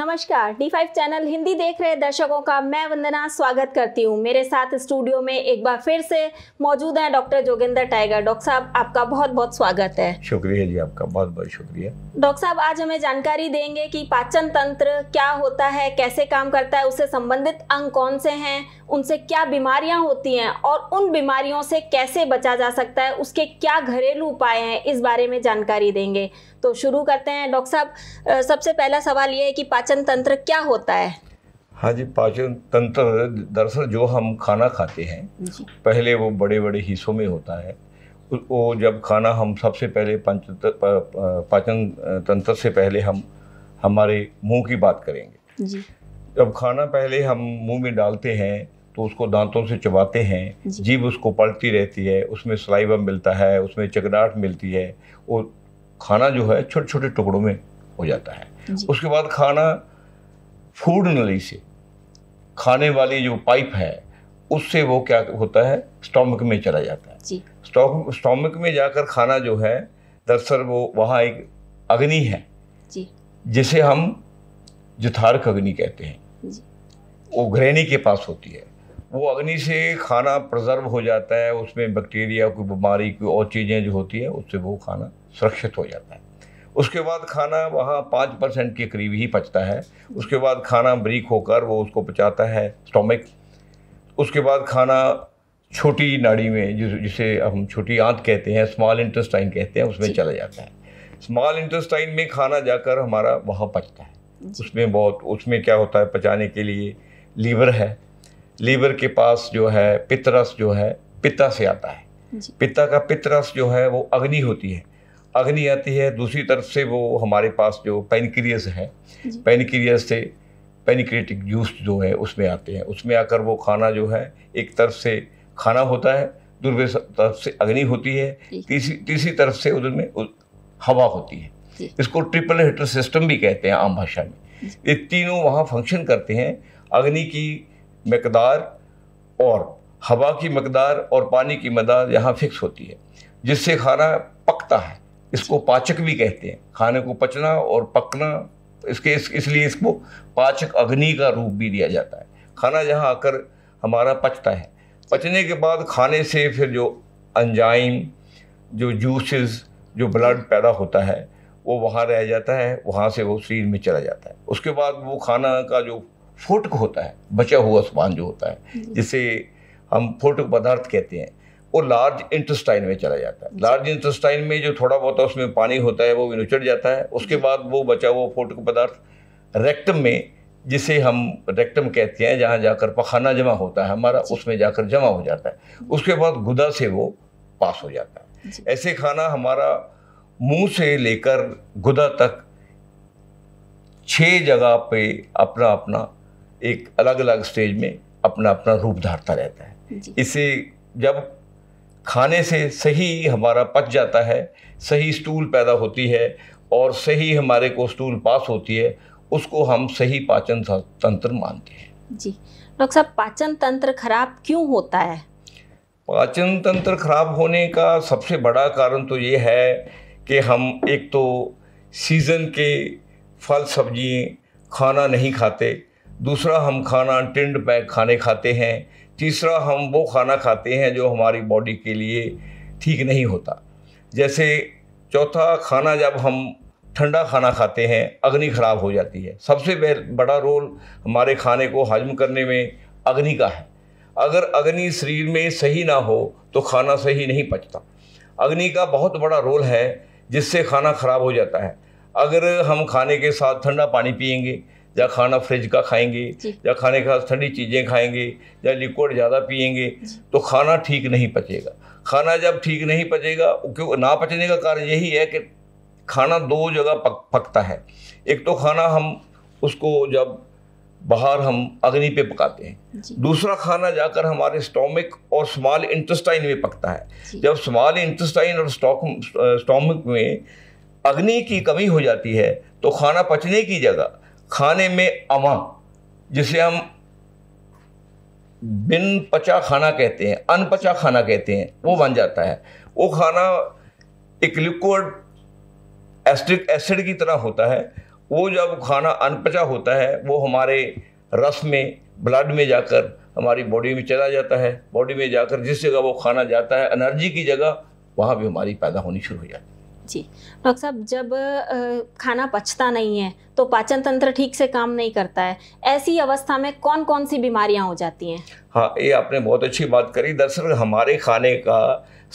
नमस्कार D five channel Hindi देख रहे दर्शकों का मैं वंदना स्वागत करती हूँ मेरे साथ स्टूडियो में एक बार फिर से मौजूद हैं डॉक्टर जोगिंदर टाइगर डॉक्टर साहब आपका बहुत बहुत स्वागत है शुक्रिया जी आपका बहुत बहुत शुक्रिया डॉक्टर साहब आज हमें जानकारी देंगे कि पाचन तंत्र क्या होता है कैसे काम करता है उससे संबंधित अंग कौन से हैं उनसे क्या बीमारियां होती हैं और उन बीमारियों से कैसे बचा जा सकता है उसके क्या घरेलू उपाय हैं इस बारे में जानकारी देंगे तो शुरू करते हैं डॉक्टर साहब सबसे पहला सवाल ये है कि पाचन तंत्र क्या होता है हाँ जी पाचन तंत्र दरअसल जो हम खाना खाते हैं पहले वो बड़े बड़े हिस्सों में होता है वो जब खाना हम सबसे पहले पंच पाचन तंत्र से पहले हम हमारे मुंह की बात करेंगे जी। जब खाना पहले हम मुंह में डालते हैं तो उसको दांतों से चबाते हैं जीभ उसको पलटती रहती है उसमें सलाइवा मिलता है उसमें चकनाहट मिलती है और खाना जो है छोटे छोटे टुकड़ों में हो जाता है उसके बाद खाना फूड नली से खाने वाली जो पाइप है उससे वो क्या होता है स्टॉमक में चला जाता है स्टॉमक स्टोमक में जाकर खाना जो है दरअसल वो वहाँ एक अग्नि है जिसे हम जथार्क अग्नि कहते हैं वो ग्रहणी के पास होती है वो अग्नि से खाना प्रजर्व हो जाता है उसमें बैक्टीरिया कोई बीमारी कोई और चीज़ें जो होती है उससे वो खाना सुरक्षित हो जाता है उसके बाद खाना वहाँ पाँच परसेंट के करीब ही पचता है उसके बाद खाना ब्रीक होकर वो उसको पचाता है स्टोमिक उसके बाद खाना छोटी नाड़ी में जिस जिसे हम छोटी आंत कहते हैं स्मॉल इंटेस्टाइन कहते हैं उसमें चला जाता है स्मॉल इंटेस्टाइन में खाना जाकर हमारा वहाँ पचता है उसमें बहुत उसमें क्या होता है पचाने के लिए लीवर है लीवर के पास जो है पितरस जो है पिता से आता है पिता का पितरस जो है वो अग्नि होती है अग्नि आती है दूसरी तरफ से वो हमारे पास जो पेनक्रियस है पेनक्रियस से पेनिक्रेटिक जूस जो है उसमें आते हैं उसमें आकर वो खाना जो है एक तरफ से खाना होता है दूसरे तरफ से अग्नि होती है तीसरी तीसरी तरफ से उधर में हवा होती है इसको ट्रिपल हीटर सिस्टम भी कहते हैं आम भाषा में ये तीनों वहाँ फंक्शन करते हैं अग्नि की मकदार और हवा की मकदार और पानी की मकदार यहाँ फिक्स होती है जिससे खाना पकता है इसको पाचक भी कहते हैं खाने को पचना और पकना इसके इस, इसलिए इसको पाचक अग्नि का रूप भी दिया जाता है खाना जहाँ आकर हमारा पचता है पचने के बाद खाने से फिर जो अंजाइम जो जूसेस जो ब्लड पैदा होता है वो वहाँ रह जाता है वहाँ से वो शरीर में चला जाता है उसके बाद वो खाना का जो फोटक होता है बचा हुआ सामान जो होता है जिसे हम फोटक पदार्थ कहते हैं वो लार्ज इंटेस्टाइन में चला जाता है लार्ज इंटेस्टाइन में जो थोड़ा बहुत उसमें पानी होता है वो नुचड़ जाता है उसके बाद वो बचा हुआ फोटो पदार्थ रेक्टम में जिसे हम रेक्टम कहते हैं जहाँ जाकर पखाना जमा होता है हमारा उसमें जाकर जमा हो जाता है उसके बाद गुदा से वो पास हो जाता है ऐसे खाना हमारा मुंह से लेकर गुदा तक छह जगह पे अपना अपना एक अलग अलग स्टेज में अपना अपना रूप धारता रहता है इसे जब खाने से सही हमारा पच जाता है सही स्टूल पैदा होती है और सही हमारे को स्टूल पास होती है उसको हम सही पाचन तंत्र मानते हैं जी डॉक्टर साहब पाचन तंत्र खराब क्यों होता है पाचन तंत्र खराब होने का सबसे बड़ा कारण तो ये है कि हम एक तो सीज़न के फल सब्जी खाना नहीं खाते दूसरा हम खाना टिंड पैक खाने खाते हैं तीसरा हम वो खाना खाते हैं जो हमारी बॉडी के लिए ठीक नहीं होता जैसे चौथा खाना जब हम ठंडा खाना खाते हैं अग्नि खराब हो जाती है सबसे बड़ा रोल हमारे खाने को हजम करने में अग्नि का है अगर अग्नि शरीर में सही ना हो तो खाना सही नहीं पचता अग्नि का बहुत बड़ा रोल है जिससे खाना खराब हो जाता है अगर हम खाने के साथ ठंडा पानी पियेंगे या खाना फ्रिज का खाएंगे या खाने के ठंडी चीज़ें खाएंगे या लिक्विड ज़्यादा पिएंगे तो खाना ठीक नहीं पचेगा खाना जब ठीक नहीं पचेगा क्यों ना पचने का कारण यही है कि खाना दो जगह पक पकता है एक तो खाना हम उसको जब बाहर हम अग्नि पे पकाते हैं दूसरा खाना जाकर हमारे स्टोमिक और स्मॉल इंटेस्टाइन में पकता है जब स्मॉल इंटेस्टाइन और स्टोमिक में अग्नि की कमी हो जाती है तो खाना पचने की जगह खाने में अमा जिसे हम बिन पचा खाना कहते हैं अनपचा खाना कहते हैं वो बन जाता है वो खाना एक लिक्विड एस्ट्रिक एसिड की तरह होता है वो जब खाना अनपचा होता है वो हमारे रस में ब्लड में जाकर हमारी बॉडी में चला जाता है बॉडी में जाकर जिस जगह वो खाना जाता है एनर्जी की जगह वहाँ भी हमारी पैदा होनी शुरू हो जाती है जी डॉक्टर साहब जब खाना पचता नहीं है तो पाचन तंत्र ठीक से काम नहीं करता है ऐसी अवस्था में कौन कौन सी बीमारियां हो जाती हैं हाँ ये आपने बहुत अच्छी बात करी दरअसल हमारे खाने का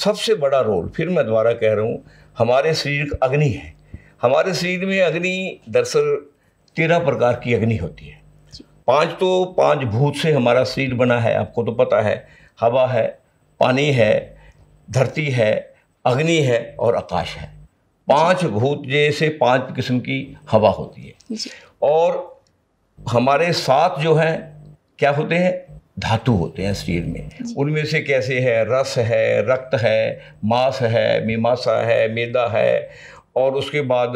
सबसे बड़ा रोल फिर मैं दोबारा कह रहा हूँ हमारे शरीर अग्नि है हमारे शरीर में अग्नि दरअसल तेरह प्रकार की अग्नि होती है पांच तो पांच भूत से हमारा शरीर बना है आपको तो पता है हवा है पानी है धरती है अग्नि है और आकाश है पांच भूत जैसे पांच किस्म की हवा होती है और हमारे साथ जो है क्या होते हैं धातु होते हैं शरीर में उनमें से कैसे है रस है रक्त है मांस है मीमांसा है मेदा है और उसके बाद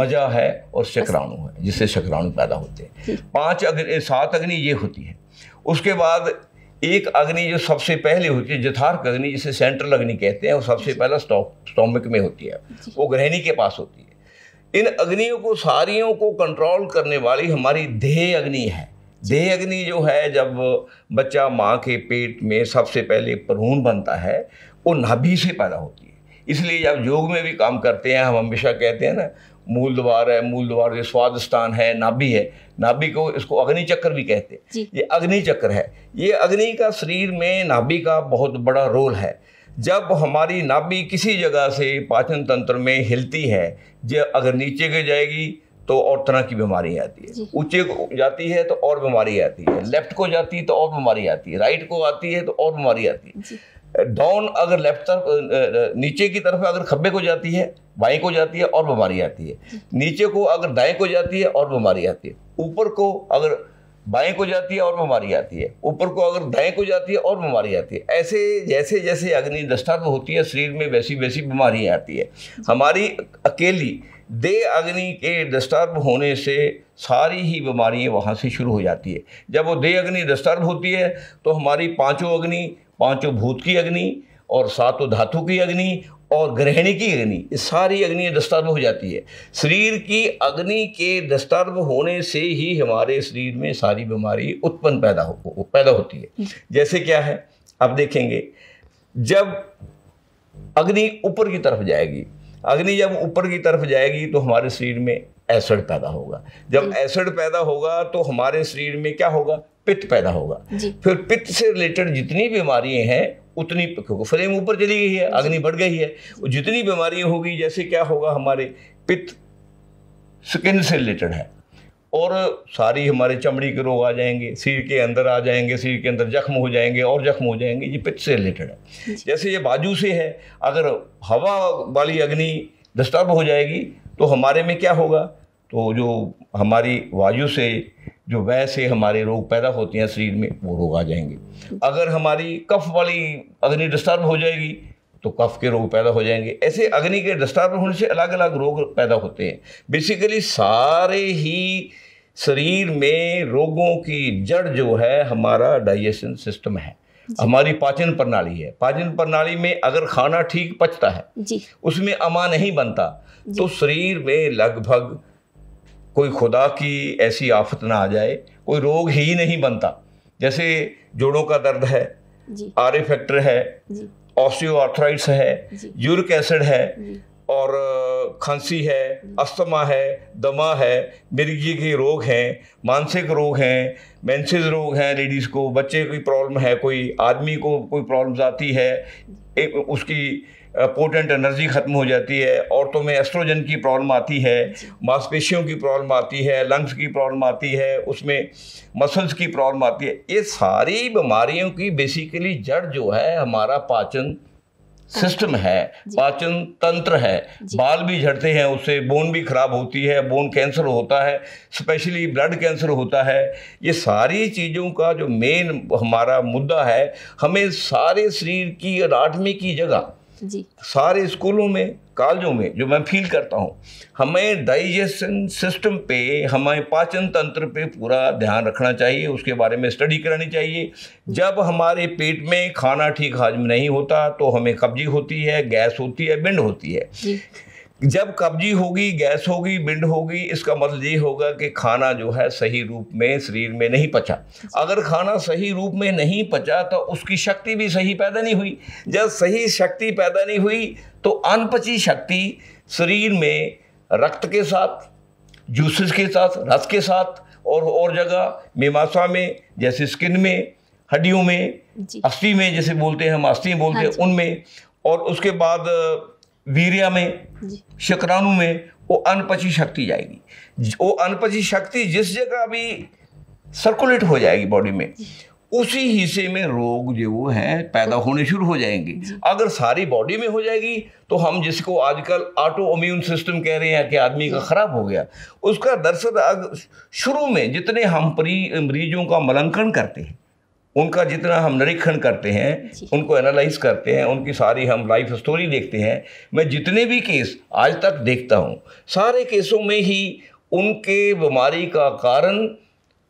मजा है और शक्राणु है जिससे शक्राणु पैदा होते हैं पांच अग्नि सात अग्नि ये होती है उसके बाद एक अग्नि जो सबसे पहले होती है यथार्थ अग्नि जिसे सेंट्रल अग्नि कहते हैं वो सबसे पहला स्टोमिक में होती है वो गृहिणी के पास होती है इन अग्नियों को सारियों को कंट्रोल करने वाली हमारी देह अग्नि है देह अग्नि जो है जब बच्चा माँ के पेट में सबसे पहले प्रून बनता है वो नाभि से पैदा होती है इसलिए जब योग में भी काम करते हैं हम हमेशा कहते हैं ना मूल द्वार है मूल द्वार जो स्थान है नाभि है नाभि को इसको अग्नि चक्र भी कहते हैं ये अग्नि चक्र है ये अग्नि का शरीर में नाभि का बहुत बड़ा रोल है जब हमारी नाभि किसी जगह से पाचन तंत्र में हिलती है जब अगर नीचे गिर जाएगी तो और तरह की बीमारी आती है ऊंचे को जाती है तो और बीमारी आती है लेफ्ट को जाती है तो और बीमारी आती है राइट को आती है तो और बीमारी आती है डाउन अगर लेफ्ट तरफ नीचे की तरफ अगर खब्बे को जाती है बाई को जाती है और बीमारी आती है नीचे को अगर दाएं को जाती है और बीमारी आती है ऊपर को अगर बाएं को जाती है और बीमारी आती है ऊपर को अगर दाएं को जाती है और बीमारी आती है ऐसे जैसे जैसे अग्नि होती है शरीर में वैसी वैसी बीमारियाँ आती है हमारी अकेली दे अग्नि के डिस्टर्ब होने से सारी ही बीमारियां वहाँ से शुरू हो जाती है जब वो दे अग्नि डिस्टर्ब होती है तो हमारी पांचों अग्नि पांचों भूत की अग्नि और सातों धातु की अग्नि और ग्रहणी की अग्नि ये सारी अग्नि डिस्टर्ब हो जाती है शरीर की अग्नि के डिस्टर्ब होने से ही हमारे शरीर में सारी बीमारी उत्पन्न पैदा हो पैदा होती है जैसे क्या है आप देखेंगे जब अग्नि ऊपर की तरफ जाएगी अग्नि जब ऊपर की तरफ जाएगी तो हमारे शरीर में एसिड पैदा होगा जब एसिड पैदा होगा तो हमारे शरीर में क्या होगा पित्त पैदा होगा फिर पित्त से रिलेटेड जितनी बीमारियां हैं उतनी क्योंकि फ्लेम ऊपर चली गई है अग्नि बढ़ गई है जितनी बीमारियां होगी जैसे क्या होगा हमारे पित्त स्किन से रिलेटेड है और सारी हमारे चमड़ी के रोग आ जाएंगे सिर के अंदर आ जाएंगे सिर के अंदर जख्म हो जाएंगे और जख्म हो जाएंगे ये पित्त से रिलेटेड है जैसे ये बाजू से है अगर हवा वाली अग्नि डिस्टर्ब हो जाएगी तो हमारे में क्या होगा तो जो हमारी वायु से जो वह से हमारे रोग पैदा होते हैं शरीर में वो रोग आ जाएंगे अगर हमारी कफ वाली अग्नि डिस्टर्ब हो जाएगी तो कफ के रोग पैदा हो जाएंगे ऐसे अग्नि के डिस्टर्ब होने से अलग अलग रोग पैदा होते हैं बेसिकली सारे ही शरीर में रोगों की जड़ जो है हमारा डाइजेशन सिस्टम है हमारी पाचन प्रणाली है पाचन प्रणाली में अगर खाना ठीक पचता है जी। उसमें अमा नहीं बनता तो शरीर में लगभग कोई खुदा की ऐसी आफत ना आ जाए कोई रोग ही नहीं बनता जैसे जोड़ों का दर्द है आर फैक्टर है ऑस्टियोआर्थराइट्स है यूरिक एसिड है और खांसी है अस्थमा है दमा है मिर्गी के रोग हैं मानसिक रोग हैं मैंसिस रोग हैं लेडीज़ को बच्चे की प्रॉब्लम है कोई आदमी को कोई प्रॉब्लम आती है एक उसकी पोटेंट एनर्जी ख़त्म हो जाती है औरतों में एस्ट्रोजन की प्रॉब्लम आती है मांसपेशियों की प्रॉब्लम आती है लंग्स की प्रॉब्लम आती है उसमें मसल्स की प्रॉब्लम आती है ये सारी बीमारियों की बेसिकली जड़ जो है हमारा पाचन सिस्टम है पाचन तंत्र है बाल भी झड़ते हैं उससे बोन भी खराब होती है बोन कैंसर होता है स्पेशली ब्लड कैंसर होता है ये सारी चीज़ों का जो मेन हमारा मुद्दा है हमें सारे शरीर की और आठवीं की जगह जी सारे स्कूलों में कॉलेजों में जो मैं फील करता हूँ हमें डाइजेशन सिस्टम पे हमें पाचन तंत्र पे पूरा ध्यान रखना चाहिए उसके बारे में स्टडी करानी चाहिए जब हमारे पेट में खाना ठीक हजम नहीं होता तो हमें कब्जी होती है गैस होती है बिंड होती है जब कब्जी होगी गैस होगी बिंड होगी इसका मतलब ये होगा कि खाना जो है सही रूप में शरीर में नहीं पचा अगर खाना सही रूप में नहीं पचा तो उसकी शक्ति भी सही पैदा नहीं हुई जब सही शक्ति पैदा नहीं हुई तो अनपची शक्ति शरीर में रक्त के साथ जूसेस के साथ रस के साथ और और जगह मीमाशा में जैसे स्किन में हड्डियों में अस्थि में जैसे बोलते हैं हम अस्थि बोलते हैं हाँ उनमें और उसके बाद वीरिया में शुक्राणु में वो अनपची शक्ति जाएगी वो अनपची शक्ति जिस जगह भी सर्कुलेट हो जाएगी बॉडी में उसी हिस्से में रोग जो हैं पैदा होने शुरू हो जाएंगे अगर सारी बॉडी में हो जाएगी तो हम जिसको आजकल ऑटो इम्यून सिस्टम कह रहे हैं कि आदमी का ख़राब हो गया उसका दरअसल शुरू में जितने हम मरीजों का मलंकन करते हैं उनका जितना हम निरीक्षण करते हैं उनको एनालाइज करते हैं उनकी सारी हम लाइफ स्टोरी देखते हैं मैं जितने भी केस आज तक देखता हूँ सारे केसों में ही उनके बीमारी का कारण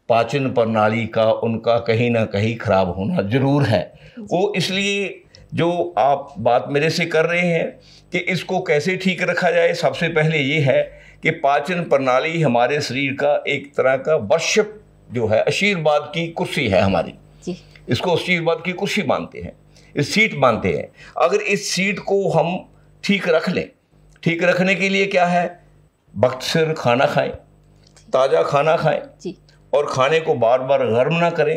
पाचन प्रणाली का उनका कहीं ना कहीं खराब होना जरूर है वो इसलिए जो आप बात मेरे से कर रहे हैं कि इसको कैसे ठीक रखा जाए सबसे पहले ये है कि पाचन प्रणाली हमारे शरीर का एक तरह का वर्षप जो है आशीर्वाद की कुर्सी है हमारी इसको इसको आशीर्वाद की कुर्सी मानते हैं इस सीट मानते हैं अगर इस सीट को हम ठीक रख लें ठीक रखने के लिए क्या है वक्त सिर खाना खाएं ताज़ा खाना खाएं और खाने को बार बार गर्म ना करें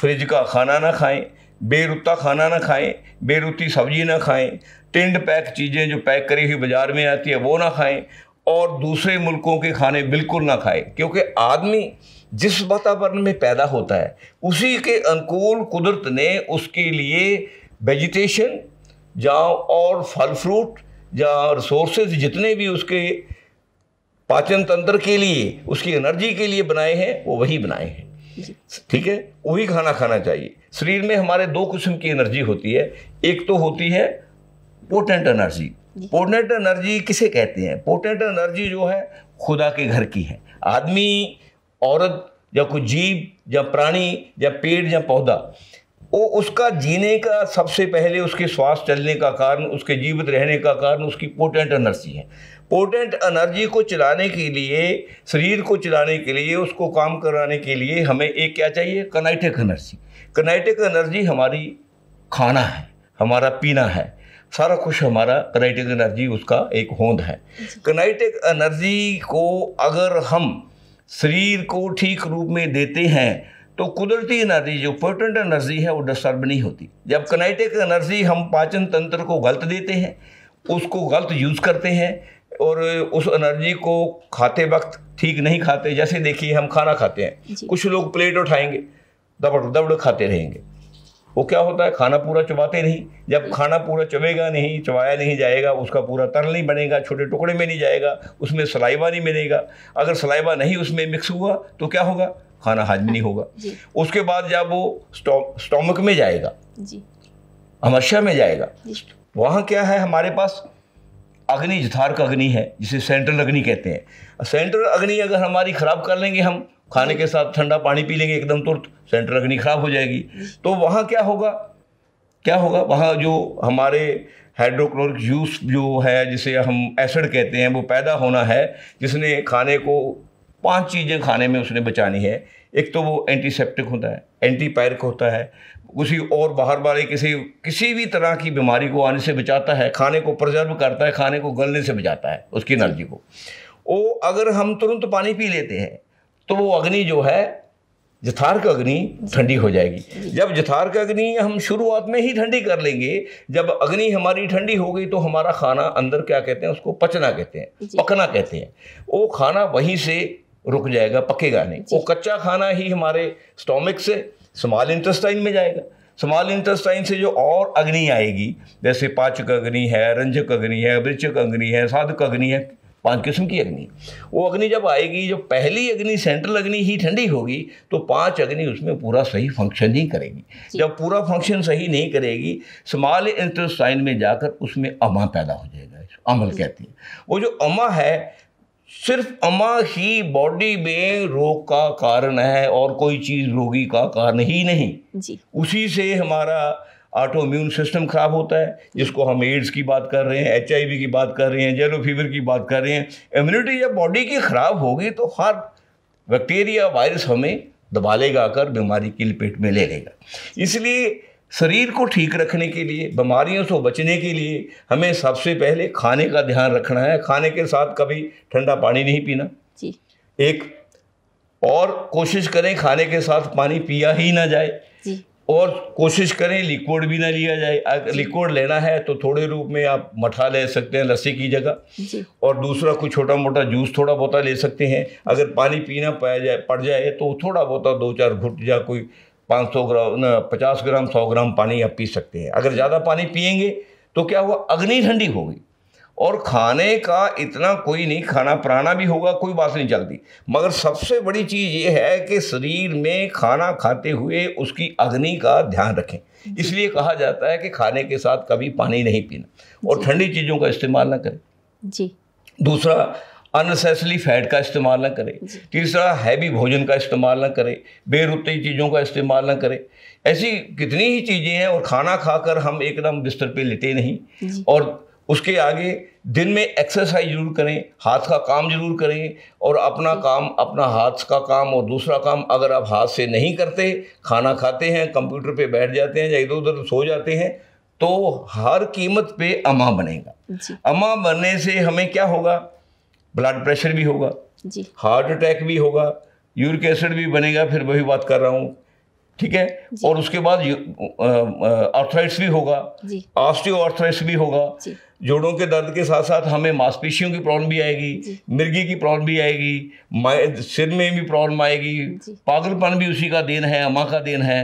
फ्रिज का खाना ना खाएं बेरुता खाना ना खाएं बेरुती सब्जी ना खाएं टिंड पैक चीज़ें जो पैक करी हुई बाज़ार में आती है वो ना खाएं और दूसरे मुल्कों के खाने बिल्कुल ना खाएं क्योंकि आदमी जिस वातावरण में पैदा होता है उसी के अनुकूल कुदरत ने उसके लिए वेजिटेशन या और फल फ्रूट या रिसोर्सेज जितने भी उसके पाचन तंत्र के लिए उसकी एनर्जी के लिए बनाए हैं वो वही बनाए हैं ठीक है वही खाना खाना चाहिए शरीर में हमारे दो किस्म की एनर्जी होती है एक तो होती है पोटेंट एनर्जी पोटेंट एनर्जी किसे कहते हैं पोटेंट एनर्जी जो है खुदा के घर की है आदमी औरत या कोई जीव या प्राणी या पेड़ या पौधा वो उसका जीने का सबसे पहले उसके श्वास चलने का कारण उसके जीवित रहने का कारण उसकी पोटेंट एनर्जी है पोटेंट एनर्जी को चलाने के लिए शरीर को चलाने के लिए उसको काम कराने के लिए हमें एक क्या चाहिए कनाइटिक एनर्जी कनाइटिक एनर्जी हमारी खाना है हमारा पीना है सारा कुछ हमारा कनाइटिक एनर्जी उसका एक होंद है कनाइटिक एनर्जी को अगर हम शरीर को ठीक रूप में देते हैं तो कुदरती एनर्जी जो पोटेंट एनर्जी है वो डिस्टर्ब नहीं होती जब कनाइटिक एनर्जी हम पाचन तंत्र को गलत देते हैं उसको गलत यूज़ करते हैं और उस एनर्जी को खाते वक्त ठीक नहीं खाते जैसे देखिए हम खाना खाते हैं कुछ लोग प्लेट उठाएंगे दबड़ दबड़ खाते रहेंगे वो क्या होता है खाना पूरा चबाते नहीं जब खाना पूरा चबेगा नहीं चबाया नहीं जाएगा उसका पूरा तर नहीं बनेगा छोटे टुकड़े में नहीं जाएगा उसमें सलाइबा नहीं मिलेगा अगर सलाइबा नहीं उसमें मिक्स हुआ तो क्या होगा खाना हाजम नहीं होगा उसके बाद जब वो स्टोमक में जाएगा हमशा में जाएगा वहाँ क्या है हमारे पास अग्नि जथार्क अग्नि है जिसे सेंट्रल अग्नि कहते हैं सेंट्रल अग्नि अगर हमारी ख़राब कर लेंगे हम खाने के साथ ठंडा पानी पी लेंगे एकदम तुरंत सेंट्रल अग्नि खराब हो जाएगी तो वहाँ क्या होगा क्या होगा वहाँ जो हमारे हाइड्रोक्लोरिक जूस जो है जिसे हम एसिड कहते हैं वो पैदा होना है जिसने खाने को पांच चीज़ें खाने में उसने बचानी है एक तो वो एंटीसेप्टिक होता है एंटीपायरिक होता है उसी और बाहर वाले किसी किसी भी तरह की बीमारी को आने से बचाता है खाने को प्रिजर्व करता है खाने को गलने से बचाता है उसकी एनर्जी को वो अगर हम तुरंत पानी पी लेते हैं तो वो अग्नि जो है जथार्क अग्नि ठंडी हो जाएगी जब जथार्क अग्नि हम शुरुआत में ही ठंडी कर लेंगे जब अग्नि हमारी ठंडी हो गई तो हमारा खाना अंदर क्या कहते हैं उसको पचना कहते हैं पकना कहते हैं वो खाना वहीं से रुक जाएगा पकेगा नहीं वो कच्चा खाना ही हमारे स्टोमिक से स्मॉल इंटेस्टाइन में जाएगा स्मॉल इंटेस्टाइन से जो और अग्नि आएगी जैसे पाचक अग्नि है रंजक अग्नि है वृचक अग्नि है साधक अग्नि है पांच किस्म की अग्नि वो अग्नि जब आएगी जब पहली अग्नि सेंट्रल अग्नि ही ठंडी होगी तो पांच अग्नि उसमें पूरा सही फंक्शन ही करेगी जब पूरा फंक्शन सही नहीं करेगी स्मॉल इंटेस्टाइन में जाकर उसमें अमा पैदा हो जाएगा अमल कहती है वो जो अमा है सिर्फ अमा ही बॉडी में रोग का कारण है और कोई चीज़ रोगी का कारण ही नहीं जी। उसी से हमारा ऑटो इम्यून सिस्टम खराब होता है जिसको हम एड्स की बात कर रहे हैं एच की बात कर रहे हैं जेलो फीवर की बात कर रहे हैं इम्यूनिटी जब बॉडी की ख़राब होगी तो हर बैक्टीरिया वायरस हमें दबा लेगा कर बीमारी की लपेट में ले लेगा इसलिए शरीर को ठीक रखने के लिए बीमारियों से बचने के लिए हमें सबसे पहले खाने का ध्यान रखना है खाने के साथ कभी ठंडा पानी नहीं पीना जी एक और कोशिश करें खाने के साथ पानी पिया ही ना जाए जी और कोशिश करें लिक्विड भी ना लिया जाए अगर लिक्विड लेना है तो थोड़े रूप में आप मठा ले सकते हैं लस्सी की जगह और दूसरा कोई छोटा मोटा जूस थोड़ा बहुत ले सकते हैं अगर पानी पीना पाया जाए पड़ जाए तो थोड़ा बहुत दो चार घुट या कोई 500 ग्राम पचास ग्राम सौ ग्राम पानी आप पी सकते हैं अगर ज़्यादा पानी पियेंगे तो क्या हुआ अग्नि ठंडी होगी और खाने का इतना कोई नहीं खाना पुराना भी होगा कोई बात नहीं चलती मगर सबसे बड़ी चीज़ ये है कि शरीर में खाना खाते हुए उसकी अग्नि का ध्यान रखें इसलिए कहा जाता है कि खाने के साथ कभी पानी नहीं पीना और ठंडी चीज़ों का इस्तेमाल ना करें जी दूसरा अननेसेसरी फैट का इस्तेमाल ना करें तीसरा हैवी भोजन का इस्तेमाल ना करें बेरुतई चीज़ों का इस्तेमाल ना करें ऐसी कितनी ही चीज़ें हैं और खाना खाकर हम एकदम बिस्तर पे लेटे नहीं और उसके आगे दिन में एक्सरसाइज जरूर करें हाथ का काम जरूर करें और अपना काम अपना हाथ का काम और दूसरा काम अगर आप हाथ से नहीं करते खाना खाते हैं कंप्यूटर पे बैठ जाते हैं या इधर उधर सो जाते हैं तो हर कीमत पे अमा बनेगा अमा बनने से हमें क्या होगा ब्लड प्रेशर भी होगा हार्ट अटैक भी होगा यूरिक एसिड भी बनेगा फिर वही बात कर रहा हूँ ठीक है और उसके बाद ऑर्थराइट्स भी होगा ऑस्टियो ऑर्थराइट्स भी होगा जोड़ों के दर्द के साथ साथ हमें मांसपेशियों की प्रॉब्लम भी आएगी मिर्गी की प्रॉब्लम भी आएगी सिर में भी प्रॉब्लम आएगी पागलपन भी उसी का देन है अमा का देन है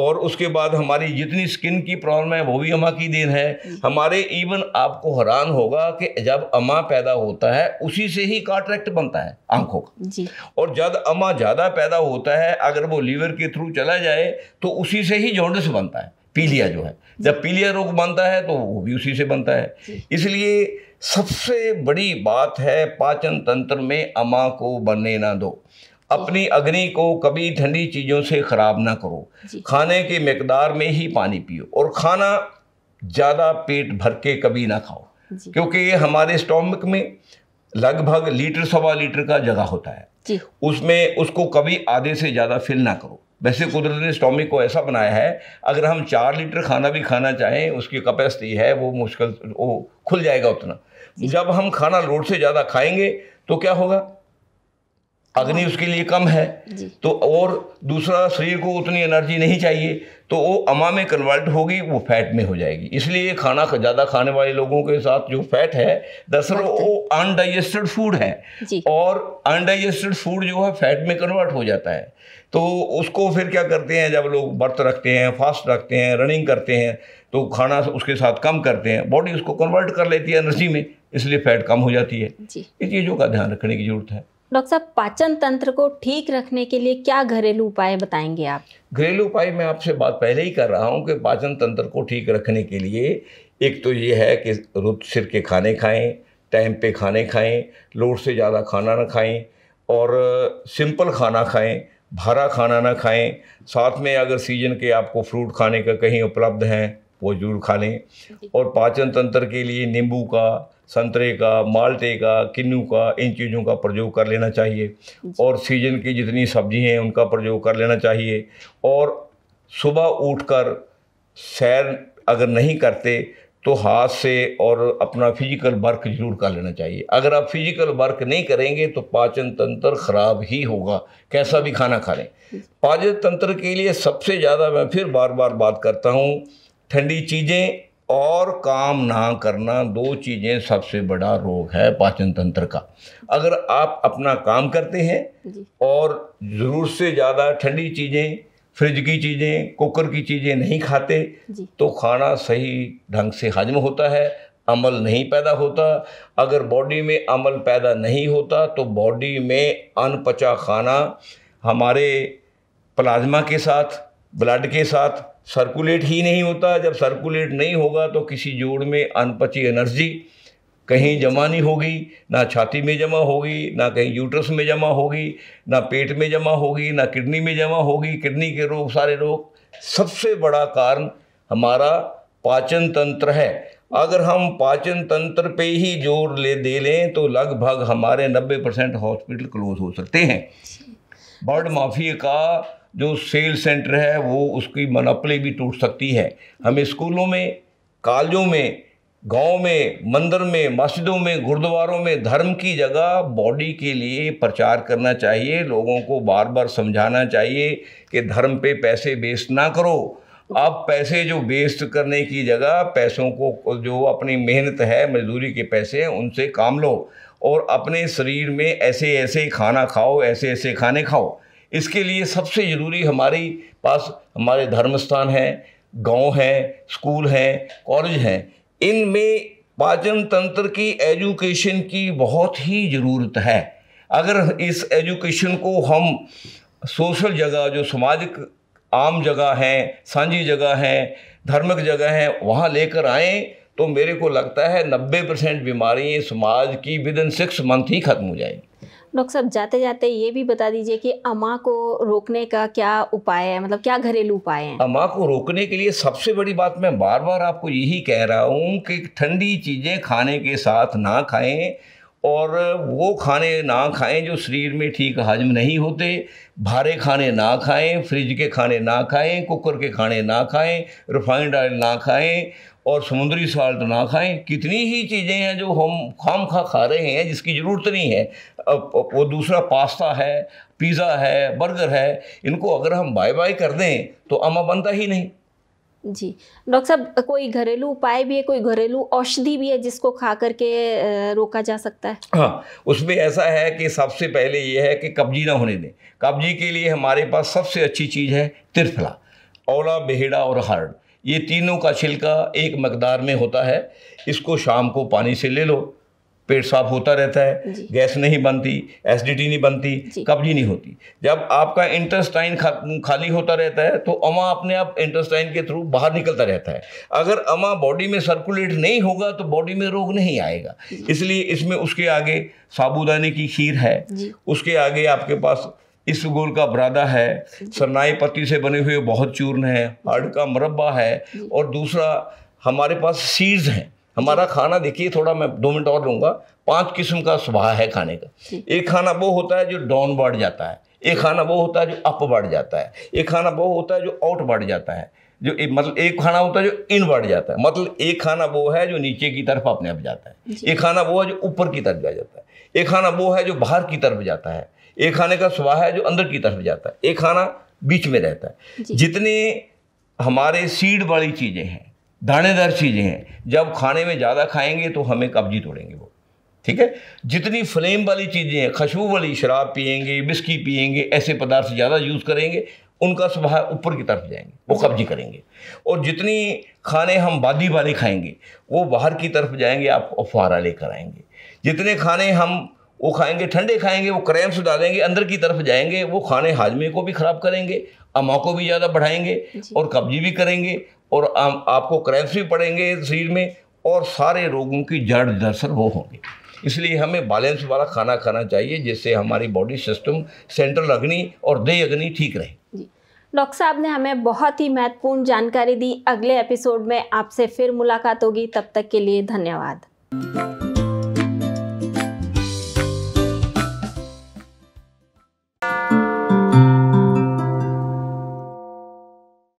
और उसके बाद हमारी जितनी स्किन की प्रॉब्लम है वो भी अमा की देन है हमारे इवन आपको हैरान होगा कि जब अमा पैदा होता है उसी से ही कॉन्ट्रैक्ट बनता है आंखों का और जब अमा ज़्यादा पैदा होता है अगर वो लीवर के थ्रू चला जाए तो उसी से ही जोंडस बनता है पीलिया जो है जब पीलिया रोग बनता है तो वो भी उसी से बनता है इसलिए सबसे बड़ी बात है पाचन तंत्र में अमा को बनने ना दो अपनी अग्नि को कभी ठंडी चीज़ों से ख़राब ना करो खाने की मकदार में ही पानी पियो और खाना ज़्यादा पेट भर के कभी ना खाओ क्योंकि हमारे स्टोमिक में लगभग लीटर सवा लीटर का जगह होता है उसमें उसको कभी आधे से ज़्यादा फिल ना करो वैसे कुदरत ने स्टॉमिक को ऐसा बनाया है अगर हम चार लीटर खाना भी खाना चाहें उसकी कैपेसिटी है वो मुश्किल वो खुल जाएगा उतना जब हम खाना लोड से ज़्यादा खाएंगे तो क्या होगा अग्नि हाँ। उसके लिए कम है तो और दूसरा शरीर को उतनी एनर्जी नहीं चाहिए तो वो अमा में कन्वर्ट होगी वो फैट में हो जाएगी इसलिए खाना ज़्यादा खाने वाले लोगों के साथ जो फैट है दरअसल वो अनडाइजेस्टेड फूड है और अनडाइजेस्टेड फूड जो है फैट में कन्वर्ट हो जाता है तो उसको फिर क्या करते हैं जब लोग व्रत रखते हैं फास्ट रखते हैं रनिंग करते हैं तो खाना उसके साथ कम करते हैं बॉडी उसको कन्वर्ट कर लेती है एनर्जी में इसलिए फैट कम हो जाती है इस चीज़ों का ध्यान रखने की ज़रूरत है डॉक्टर साहब पाचन तंत्र को ठीक रखने के लिए क्या घरेलू उपाय बताएंगे आप घरेलू उपाय मैं आपसे बात पहले ही कर रहा हूँ कि पाचन तंत्र को ठीक रखने के लिए एक तो ये है कि रुत सिर के खाने खाएं टाइम पे खाने खाएं लोड से ज़्यादा खाना ना खाएं और सिंपल खाना खाएं भरा खाना ना खाएं साथ में अगर सीजन के आपको फ्रूट खाने का कहीं उपलब्ध हैं वो जरूर खा लें और पाचन तंत्र के लिए नींबू का संतरे का माल्टे का किन्नू का इन चीज़ों का प्रयोग कर लेना चाहिए और सीजन की जितनी सब्जी हैं उनका प्रयोग कर लेना चाहिए और सुबह उठकर सैर अगर नहीं करते तो हाथ से और अपना फिजिकल वर्क जरूर कर लेना चाहिए अगर आप फिजिकल वर्क नहीं करेंगे तो पाचन तंत्र खराब ही होगा कैसा भी खाना खा लें पाचन तंत्र के लिए सबसे ज़्यादा मैं फिर बार बार बात करता हूँ ठंडी चीज़ें और काम ना करना दो चीज़ें सबसे बड़ा रोग है पाचन तंत्र का अगर आप अपना काम करते हैं और ज़रूर से ज़्यादा ठंडी चीज़ें फ्रिज की चीज़ें कुकर की चीज़ें नहीं खाते तो खाना सही ढंग से हजम होता है अमल नहीं पैदा होता अगर बॉडी में अमल पैदा नहीं होता तो बॉडी में अनपचा खाना हमारे प्लाज्मा के साथ ब्लड के साथ सर्कुलेट ही नहीं होता जब सर्कुलेट नहीं होगा तो किसी जोड़ में अनपची एनर्जी कहीं जमा नहीं होगी ना छाती में जमा होगी ना कहीं यूट्रस में जमा होगी ना पेट में जमा होगी ना किडनी में जमा होगी किडनी के रोग सारे रोग सबसे बड़ा कारण हमारा पाचन तंत्र है अगर हम पाचन तंत्र पे ही जोर ले दे लें तो लगभग हमारे 90 परसेंट हॉस्पिटल क्लोज हो सकते हैं बर्ड माफिया का जो सेल सेंटर है वो उसकी मनपली भी टूट सकती है हमें स्कूलों में कॉलेजों में गांव में मंदिर में मस्जिदों में गुरुद्वारों में धर्म की जगह बॉडी के लिए प्रचार करना चाहिए लोगों को बार बार समझाना चाहिए कि धर्म पे पैसे वेस्ट ना करो अब पैसे जो वेस्ट करने की जगह पैसों को जो अपनी मेहनत है मजदूरी के पैसे हैं उनसे काम लो और अपने शरीर में ऐसे ऐसे खाना खाओ ऐसे ऐसे खाने खाओ इसके लिए सबसे ज़रूरी हमारे पास हमारे धर्म स्थान हैं गांव हैं स्कूल हैं कॉलेज हैं इनमें पाचन तंत्र की एजुकेशन की बहुत ही ज़रूरत है अगर इस एजुकेशन को हम सोशल जगह जो सामाजिक आम जगह हैं सांझी जगह हैं धार्मिक जगह हैं वहाँ लेकर आएँ तो मेरे को लगता है नब्बे परसेंट बीमारियाँ समाज की विद इन सिक्स मंथ ही ख़त्म हो जाएंगी डॉक्टर साहब जाते जाते ये भी बता दीजिए कि अमा को रोकने का क्या उपाय है मतलब क्या घरेलू उपाय है अमा को रोकने के लिए सबसे बड़ी बात मैं बार बार आपको यही कह रहा हूँ कि ठंडी चीज़ें खाने के साथ ना खाएं और वो खाने ना खाएं जो शरीर में ठीक हजम नहीं होते भारे खाने ना खाएं फ्रिज के खाने ना खाएं कुकर के खाने ना खाएं रिफाइंड ऑयल ना खाएं और समुद्री साल्ट ना खाएं कितनी ही चीज़ें हैं जो हम खाम खा खा रहे हैं जिसकी ज़रूरत नहीं है वो दूसरा पास्ता है पिज़्ज़ा है बर्गर है इनको अगर हम बाय बाय कर दें तो अमा बनता ही नहीं जी डॉक्टर साहब कोई घरेलू उपाय भी है कोई घरेलू औषधि भी है जिसको खा करके रोका जा सकता है हाँ उसमें ऐसा है कि सबसे पहले ये है कि कब्जी ना होने दें कब्जी के लिए हमारे पास सबसे अच्छी चीज़ है तिरफला ओला बेहड़ा और हर्ड ये तीनों का छिलका एक मकदार में होता है इसको शाम को पानी से ले लो पेट साफ होता रहता है गैस नहीं बनती एसिडिटी नहीं बनती कब्जी नहीं होती जब आपका इंटेस्टाइन खा, खाली होता रहता है तो अमा अपने आप इंटेस्टाइन के थ्रू बाहर निकलता रहता है अगर अमा बॉडी में सर्कुलेट नहीं होगा तो बॉडी में रोग नहीं आएगा इसलिए इसमें उसके आगे साबुदाने की खीर है उसके आगे आपके पास इस गोल का बरादा है सरनाई पत्ती से बने हुए बहुत चूर्ण है हड का मरबा है और दूसरा हमारे पास सीड्स हैं हमारा खाना देखिए थोड़ा मैं दो मिनट और लूँगा पांच किस्म का सुबह है खाने का एक खाना वो होता है जो डाउन बढ़ जाता है एक खाना वो होता है जो अप बढ़ जाता है एक खाना वो होता है जो आउट बढ़ जाता है जो ए, मतलब एक खाना होता है जो इन बढ़ जाता है मतलब एक खाना वो है जो नीचे की तरफ अपने आप जाता है एक खाना वो है जो ऊपर की तरफ जा जाता है एक खाना वो है जो बाहर की तरफ जाता है एक खाने का सुबह है जो अंदर की तरफ जाता है एक खाना बीच में रहता है जितने हमारे सीड वाली चीज़ें हैं दानेदार चीज़ें हैं जब खाने में ज़्यादा खाएंगे तो हमें कब्जी तोड़ेंगे वो ठीक है जितनी फ्लेम वाली चीज़ें हैं खुशबू वाली शराब पियेंगे बिस्की पियेंगे ऐसे पदार्थ ज़्यादा यूज़ करेंगे उनका स्वभाव ऊपर की तरफ जाएंगे वो कब्जी करेंगे और जितनी खाने हम वादी वाले खाएंगे वो बाहर की तरफ जाएंगे आप अफवारा लेकर आएंगे जितने खाने हम वो खाएंगे ठंडे खाएंगे वो क्रैम्स डालेंगे अंदर की तरफ जाएंगे वो खाने हाजमे को भी ख़राब करेंगे अमा को भी ज़्यादा बढ़ाएंगे और कब्जी भी करेंगे और आ, आपको क्रैम्स भी पड़ेंगे शरीर में और सारे रोगों की जड़ दरअसल वो होंगे इसलिए हमें बैलेंस वाला खाना खाना चाहिए जिससे हमारी बॉडी सिस्टम सेंट्रल अग्नि और दे अग्नि ठीक रहे डॉक्टर साहब ने हमें बहुत ही महत्वपूर्ण जानकारी दी अगले एपिसोड में आपसे फिर मुलाकात होगी तब तक के लिए धन्यवाद